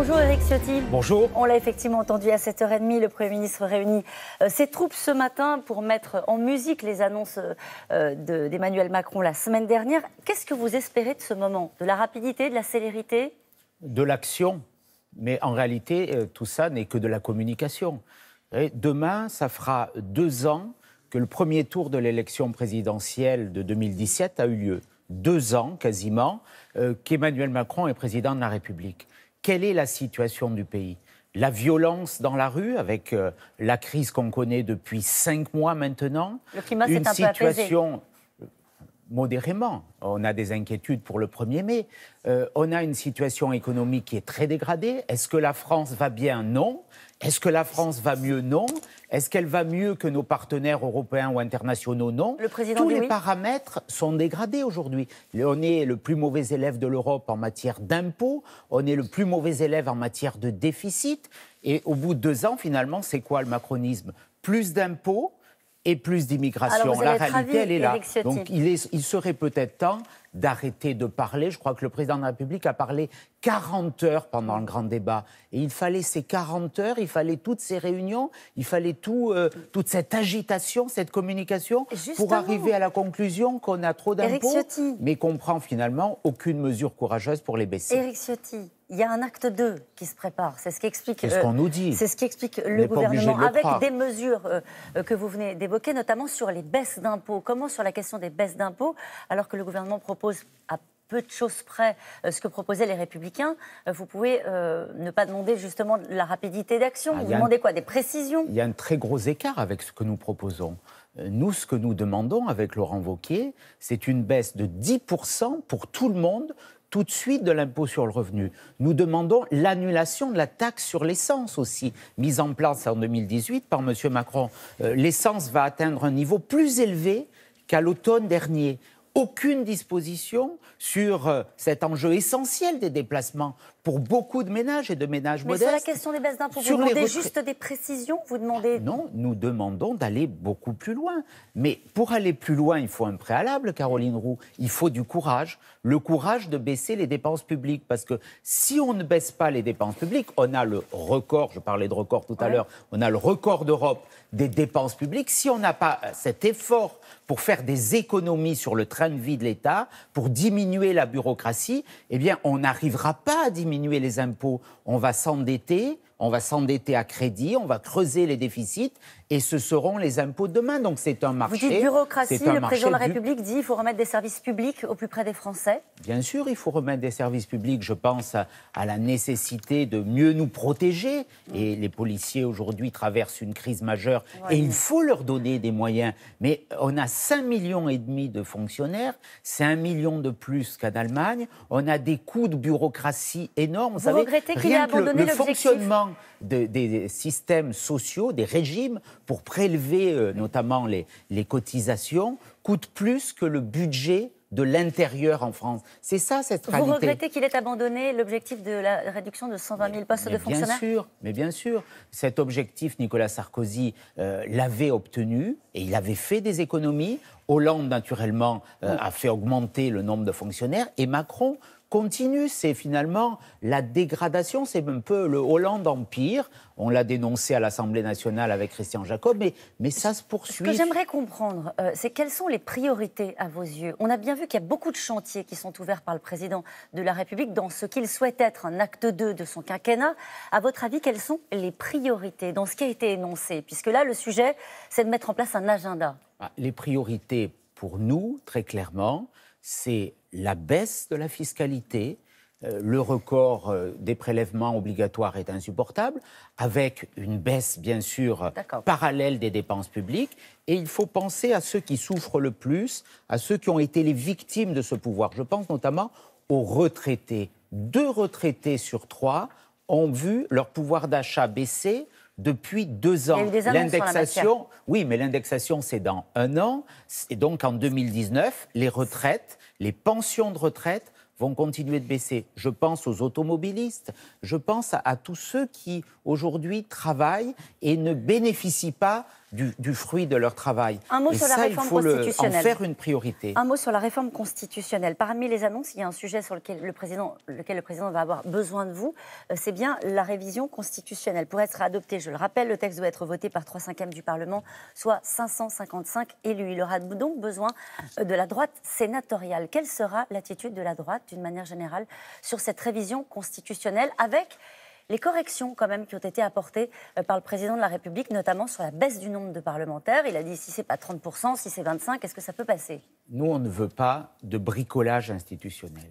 Bonjour Eric Ciotti. Bonjour. On l'a effectivement entendu à 7h30, le Premier ministre réunit euh, ses troupes ce matin pour mettre en musique les annonces euh, d'Emmanuel Macron la semaine dernière. Qu'est-ce que vous espérez de ce moment De la rapidité, de la célérité De l'action. Mais en réalité, euh, tout ça n'est que de la communication. Et demain, ça fera deux ans que le premier tour de l'élection présidentielle de 2017 a eu lieu. Deux ans quasiment qu'Emmanuel Macron est président de la République quelle est la situation du pays la violence dans la rue, avec euh, la crise qu'on connaît depuis cinq mois maintenant. Le une un situation, modérément. On a des inquiétudes pour le 1er mai. Euh, on a une situation économique qui est très dégradée. Est-ce que la France va bien Non. Est-ce que la France va mieux Non. Est-ce qu'elle va mieux que nos partenaires européens ou internationaux Non. Tous les paramètres sont dégradés aujourd'hui. On est le plus mauvais élève de l'Europe en matière d'impôts. On est le plus mauvais élève en matière de déficit. Et au bout de deux ans, finalement, c'est quoi le macronisme Plus d'impôts, et plus d'immigration. La réalité, elle est là. Donc il, serait peut-être temps d'arrêter de parler. Je crois que le président de la République a parlé 40 heures pendant le grand débat. Et il fallait ces 40 heures, il fallait toutes ces réunions, il fallait tout, euh, toute cette agitation, cette communication pour arriver à la conclusion qu'on a trop d'impôts, mais qu'on prend finalement aucune mesure courageuse pour les baisser il y a un acte 2 qui se prépare. C'est ce qui explique. C'est ce qu'on euh, nous dit. C'est ce qui explique le gouvernement avec des mesures euh, euh, que vous venez d'évoquer, notamment sur les baisses d'impôts. Comment sur la question des baisses d'impôts, alors que le gouvernement propose à peu de choses près ce que proposaient les républicains, vous pouvez ne pas demander justement la rapidité d'action. Ah, vous demandez quoi Des précisions Il y a un très gros écart avec ce que nous proposons. Nous, ce que nous demandons avec Laurent Vauquier, c'est une baisse de 10% pour tout le monde, tout de suite de l'impôt sur le revenu. Nous demandons l'annulation de la taxe sur l'essence aussi, mise en place en 2018 par M. Macron. Euh, l'essence va atteindre un niveau plus élevé qu'à l'automne dernier aucune disposition sur euh, cet enjeu essentiel des déplacements pour beaucoup de ménages et de ménages Mais Sur la question des baisses d'impôts, vous demandez juste des précisions Vous demandez Non, nous demandons d'aller beaucoup plus loin. Mais pour aller plus loin, il faut un préalable, Caroline Roux. Il faut du courage, le courage de baisser les dépenses publiques, parce que si on ne baisse pas les dépenses publiques, on a le record. Je parlais de record tout à l'heure. On a le record d'Europe des dépenses publiques. Si on n'a pas euh, cet effort pour faire des économies sur le train de vie de l'État, pour diminuer la bureaucratie, eh bien, on n'arrivera pas à diminuer les impôts. On va s'endetter, on va s'endetter à crédit, on va creuser les déficits et ce seront les impôts demain. Donc c'est un marché. Vous dites bureaucratie, le président de la République dit qu'il faut remettre des services publics au plus près des Français Bien sûr, il faut remettre des services publics. Je pense à, la nécessité de mieux nous protéger. Et les policiers aujourd'hui traversent une crise majeure et il faut leur donner des moyens. Mais on a 5 millions et demi de fonctionnaires, c'est un million de plus qu'en Allemagne. On a des coûts de bureaucratie énormes. Vous, Vous regrettez qu'il ait abandonné le fonctionnement des, systèmes sociaux, des régimes, pour prélever euh, notamment les, cotisations, coûte plus que le budget de l'intérieur en France. C'est ça cette Vous réalité. Vous regrettez qu'il ait abandonné l'objectif de la réduction de 120 000 postes de fonctionnaires Bien sûr, mais bien sûr. Cet objectif, Nicolas Sarkozy euh, l'avait obtenu et il avait fait des économies. Hollande, naturellement, euh, a fait augmenter le nombre de fonctionnaires et Macron continue. C'est finalement la dégradation, c'est un peu le Hollande empire. On l'a dénoncé à l'Assemblée nationale avec Christian Jacob, mais, mais ça se poursuit. Ce que j'aimerais comprendre, euh, c'est quelles sont les priorités à vos yeux On a bien vu qu'il y a beaucoup de chantiers qui sont ouverts par le président de la République dans ce qu'il souhaite être un acte 2 de son quinquennat. À votre avis, quelles sont les priorités dans ce qui a été énoncé Puisque là, le sujet, c'est de mettre en place un agenda. Ah, les priorités pour nous, très clairement, c'est la baisse de la fiscalité. Euh, le record euh, des prélèvements obligatoires est insupportable, avec une baisse bien sûr parallèle des dépenses publiques. Et il faut penser à ceux qui souffrent le plus, à ceux qui ont été les victimes de ce pouvoir. Je pense notamment aux retraités. Deux retraités sur trois ont vu leur pouvoir d'achat baisser depuis deux ans. L'indexation, oui, mais l'indexation, c'est dans un an. Et donc, en 2019, les retraites, les pensions de retraite vont continuer de baisser. Je pense aux automobilistes, je pense à, à tous ceux qui, aujourd'hui, travaillent et ne bénéficient pas du, fruit de leur travail. Un mot Et sur la réforme constitutionnelle. en faire une priorité. Un mot sur la réforme constitutionnelle. Parmi les annonces, il y a un sujet sur lequel le président, va avoir besoin de vous. Euh, c'est bien la révision constitutionnelle. Pour être adoptée, je le rappelle, le texte doit être voté par 3 cinquièmes du Parlement, soit 555 élus. Il aura donc besoin euh, de la droite sénatoriale. Quelle sera l'attitude de la droite, d'une manière générale, sur cette révision constitutionnelle avec les corrections quand même qui ont été apportées euh, par le président de la République, notamment sur la baisse du nombre de parlementaires. Il a dit si c'est pas 30%, si c'est 25%, est-ce que ça peut passer Nous, on ne veut pas de bricolage institutionnel.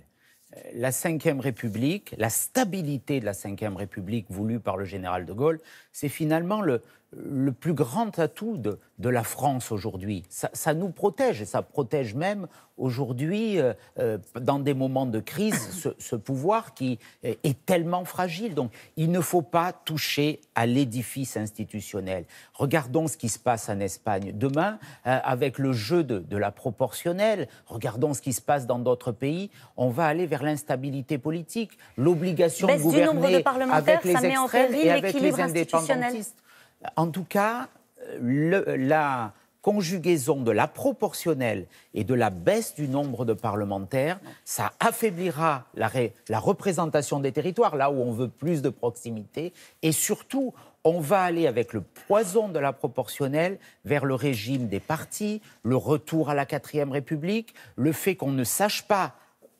Euh, la Ve République, la stabilité de la Ve République voulue par le général de Gaulle, c'est finalement le, le plus grand atout de, la France aujourd'hui. Ça, nous protège et ça protège même aujourd'hui, euh, euh, dans des moments de crise, ce, pouvoir qui est, tellement fragile. Donc il ne faut pas toucher à l'édifice institutionnel. Regardons ce qui se passe en Espagne demain euh, avec le jeu de, la proportionnelle. Regardons ce qui se passe dans d'autres pays. On va aller vers l'instabilité politique, l'obligation de gouverner avec les extrêmes et avec les indépendantistes. En tout cas, la conjugaison de la proportionnelle et de la baisse du nombre de parlementaires, ça affaiblira la, représentation des territoires, là où on veut plus de proximité, et surtout, on va aller avec le poison de la proportionnelle vers le régime des partis, le retour à la quatrième République, le fait qu'on ne sache pas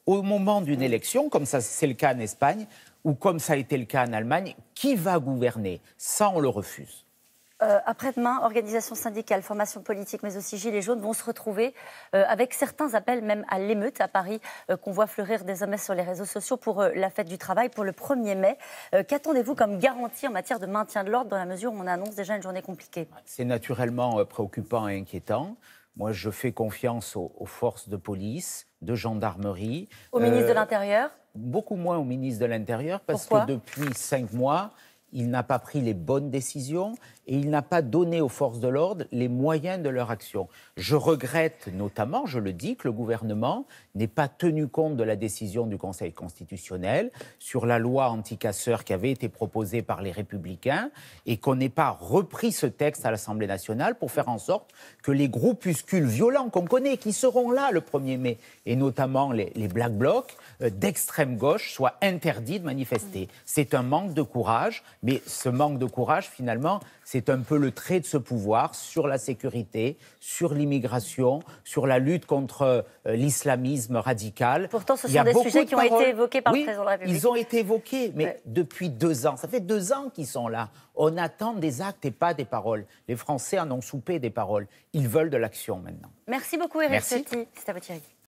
au moment d'une élection, comme ça c'est le cas en Espagne ou comme ça a été le cas en Allemagne, qui va gouverner. Ça, on le refuse. Euh, après-demain, organisations syndicales, formations politiques, mais aussi Gilets jaunes vont se retrouver euh, avec certains appels même à l'émeute à Paris euh, qu'on voit fleurir désormais sur les réseaux sociaux pour la fête du travail, pour le 1er mai. Qu'attendez-vous comme garantie en matière de maintien de l'ordre dans la mesure où on annonce déjà une journée compliquée C'est naturellement préoccupant et inquiétant. Moi, je fais confiance aux, forces de police, de gendarmerie. Au ministre de l'Intérieur Beaucoup moins au ministre de l'Intérieur parce que depuis cinq mois, il n'a pas pris les bonnes décisions et il n'a pas donné aux forces de l'ordre les moyens de leur action. Je regrette notamment, je le dis, que le gouvernement n'ait pas tenu compte de la décision du Conseil constitutionnel sur la loi anticasseur qui avait été proposée par les républicains et qu'on n'ait pas repris ce texte à l'Assemblée nationale pour faire en sorte que les groupuscules violents qu'on connaît, qui seront là le 1er mai, et notamment les, Black Blocs euh, d'extrême gauche, soient interdits de manifester. C'est un manque de courage mais ce manque de courage, finalement, c'est un peu le trait de ce pouvoir sur la sécurité, sur l'immigration, sur la lutte contre euh, l'islamisme radical. Pourtant, ce sont des sujets qui ont été évoqués par le président de la République. Ils ont été évoqués, mais depuis deux ans. Ça fait deux ans qu'ils sont là. On attend des actes et pas des paroles. Les Français en ont soupé des paroles. Ils veulent de l'action maintenant. Merci beaucoup, Eric Ciotti. C'est à Thierry.